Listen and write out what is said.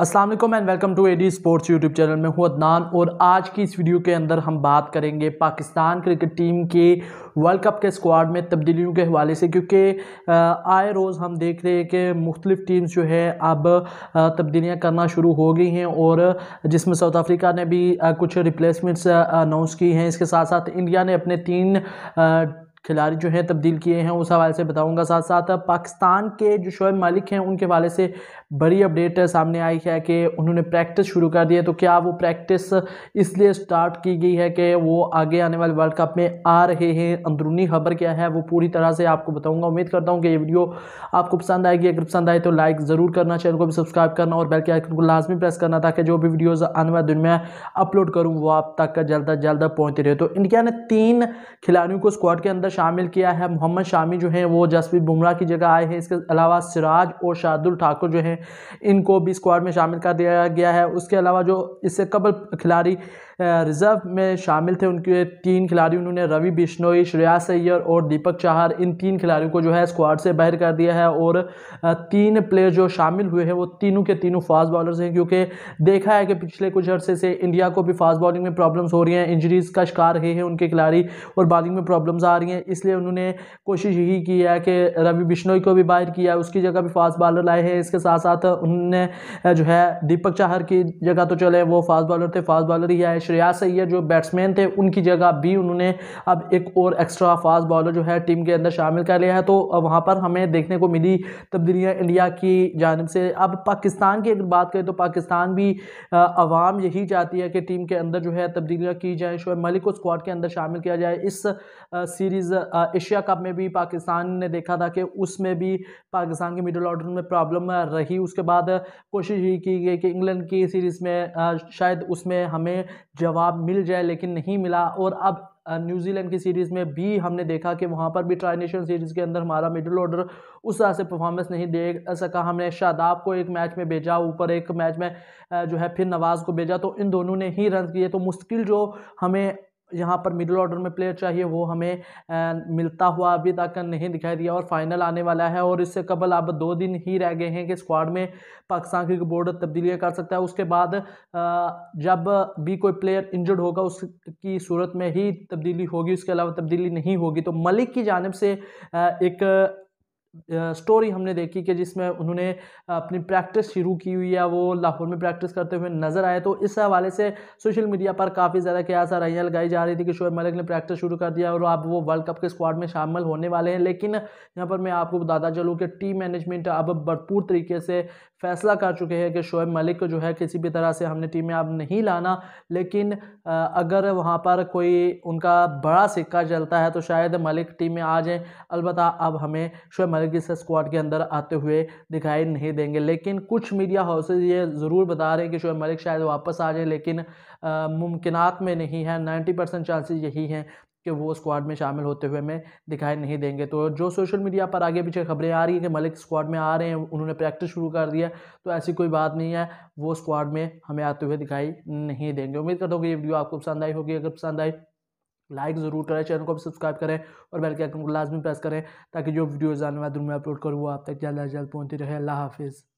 Aslam and welcome to A D sports YouTube channel में हूँ अदनान और आज की इस वीडियो के अंदर हम बात करेंगे पाकिस्तान क्रिकेट टीम के वर्ल्ड कप के स्क्वाड में तब्दीलियों के हवाले से क्योंकि आए रोज़ हम देख रहे हैं कि मुख्तलिफ़ टीम्स जो है अब तब्दीलियाँ करना शुरू हो गई हैं और जिसमें साउथ अफ्रीका ने भी कुछ रिप्लेसमेंट्स अनाउंस की हैं इसके साथ साथ इंडिया ने अपने तीन खिलाड़ी जो हैं तब्दील किए हैं उस हवाले से बताऊंगा साथ साथ पाकिस्तान के जो शोएब मालिक हैं उनके हवाले से बड़ी अपडेट सामने आई है कि उन्होंने प्रैक्टिस शुरू कर दी है तो क्या वो प्रैक्टिस इसलिए स्टार्ट की गई है कि वो आगे आने वाले वर्ल्ड कप में आ रहे हैं अंदरूनी खबर क्या है वो पूरी तरह से आपको बताऊँगा उम्मीद करता हूँ कि ये वीडियो आपको पसंद आएगी अगर पसंद आए तो लाइक ज़रूर करना चैनल को भी सब्सक्राइब करना और बेल के आइकन को लाजमी प्रेस करना ताकि जो भी वीडियोज़ आने वाले दिन में अपलोड करूँ वो आप तक जल्द अज जल्द पहुँचते रहे तो इंडिया ने तीन खिलाड़ियों को स्क्वाड के अंदर शामिल किया है मोहम्मद शामी जो हैं वो जसप्रीत बुमराह की जगह आए हैं इसके अलावा सिराज और शार्दुल ठाकुर जो हैं इनको भी स्क्वाड में शामिल कर दिया गया है उसके अलावा जो इससे कबल खिलाड़ी रिज़र्व में शामिल थे उनके तीन खिलाड़ी उन्होंने रवि बिश्नोई श्रेया सैयर और दीपक चाहर इन तीन खिलाड़ियों को जो है स्क्वाड से बाहर कर दिया है और तीन प्लेयर जो शामिल हुए हैं वो तीनों के तीनों फास्ट बॉलर्स हैं क्योंकि देखा है कि पिछले कुछ अर्से से इंडिया को भी फास्ट बॉलिंग में प्रॉब्लम्स हो रही हैं इंजरीज़ का शिकार रहे हैं उनके खिलाड़ी और बॉलिंग में प्रॉब्लम्स आ रही हैं हैं इसलिए उन्होंने कोशिश यही की है कि रवि बिश्नोई को भी बाहर किया उसकी जगह भी फास्ट बॉलर लाए हैं इसके साथ साथ उन्होंने जो है दीपक चाहर की जगह तो चले वो फास्ट बॉलर थे फास्ट बॉलर ही आए श्रेयास सैयद जो बैट्समैन थे उनकी जगह भी उन्होंने अब एक और एक्स्ट्रा फास्ट बॉलर जो है टीम के अंदर शामिल कर लिया है तो वहाँ पर हमें देखने को मिली तब्दीलियाँ इंडिया की जानब से अब पाकिस्तान की अगर बात करें तो पाकिस्तान भी आवाम यही चाहती है कि टीम के अंदर जो है तब्दीलियाँ की जाए शोब मलिक को स्क्वाड के अंदर शामिल किया जाए इस सीरीज़ सीरीज़ एशिया कप में भी पाकिस्तान ने देखा था कि उसमें भी पाकिस्तान के मिडिल ऑर्डर में प्रॉब्लम रही उसके बाद कोशिश ही की गई कि इंग्लैंड की सीरीज़ में uh, शायद उसमें हमें जवाब मिल जाए लेकिन नहीं मिला और अब न्यूजीलैंड uh, की सीरीज़ में भी हमने देखा कि वहाँ पर भी ट्राई नेशन सीरीज़ के अंदर हमारा मिडिल ऑर्डर उस तरह से परफॉर्मेंस नहीं दे सका हमने शादाब को एक मैच में भेजा ऊपर एक मैच में uh, जो है फिर नवाज़ को भेजा तो इन दोनों ने ही रन किए तो मुश्किल जो हमें यहाँ पर मिडिल ऑर्डर में प्लेयर चाहिए वो हमें आ, मिलता हुआ अभी तक नहीं दिखाई दिया और फाइनल आने वाला है और इससे कबल अब दो दिन ही रह गए हैं कि स्क्वाड में पाकिस्तान क्रिकेट बोर्ड तब्दीलियाँ कर सकता है उसके बाद आ, जब भी कोई प्लेयर इंजर्ड होगा उसकी सूरत में ही तब्दीली होगी उसके अलावा तब्दीली नहीं होगी तो मलिक की जानब से आ, एक स्टोरी हमने देखी कि जिसमें उन्होंने अपनी प्रैक्टिस शुरू की हुई है वो लाहौर में प्रैक्टिस करते हुए नज़र आए तो इस हवाले से सोशल मीडिया पर काफ़ी ज़्यादा क्या सराहियाँ लगाई जा रही थी कि शोएब मलिक ने प्रैक्टिस शुरू कर दिया और अब वो वर्ल्ड कप के स्क्वाड में शामिल होने वाले हैं लेकिन यहाँ पर मैं आपको बताता चलूँ कि टीम मैनेजमेंट अब भरपूर तरीके से फैसला कर चुके हैं कि शोएब मलिक को जो है किसी भी तरह से हमने टीम में अब नहीं लाना लेकिन अगर वहाँ पर कोई उनका बड़ा सिक्का चलता है तो शायद मलिक टीम में आ जाएँ अलबत् अब हमें शोएब वर्गीस स्क्वाड के अंदर आते हुए दिखाई नहीं देंगे लेकिन कुछ मीडिया हाउसेज ये ज़रूर बता रहे हैं कि शोएब मलिक शायद वापस आ जाए लेकिन मुमकिन में नहीं है नाइन्टी परसेंट चांसेज यही हैं कि वो स्क्वाड में शामिल होते हुए हमें दिखाई नहीं देंगे तो जो सोशल मीडिया पर आगे पीछे खबरें आ रही हैं कि मलिक स्क्वाड में आ रहे हैं उन्होंने प्रैक्टिस शुरू कर दिया तो ऐसी कोई बात नहीं है वो स्क्वाड में हमें आते हुए दिखाई नहीं देंगे उम्मीद करता हूँ कि ये वीडियो आपको पसंद आई होगी अगर पसंद आई लाइक ज़रूर करें चैनल को भी सब्सक्राइब करें और बेल के आइकन को लाजमी प्रेस करें ताकि जो वीडियोज़ आने वाले दिन में अपलोड करूँ वो आप तक जल्द अज जल्द पहुँचती रहे अल्लाह हाफिज़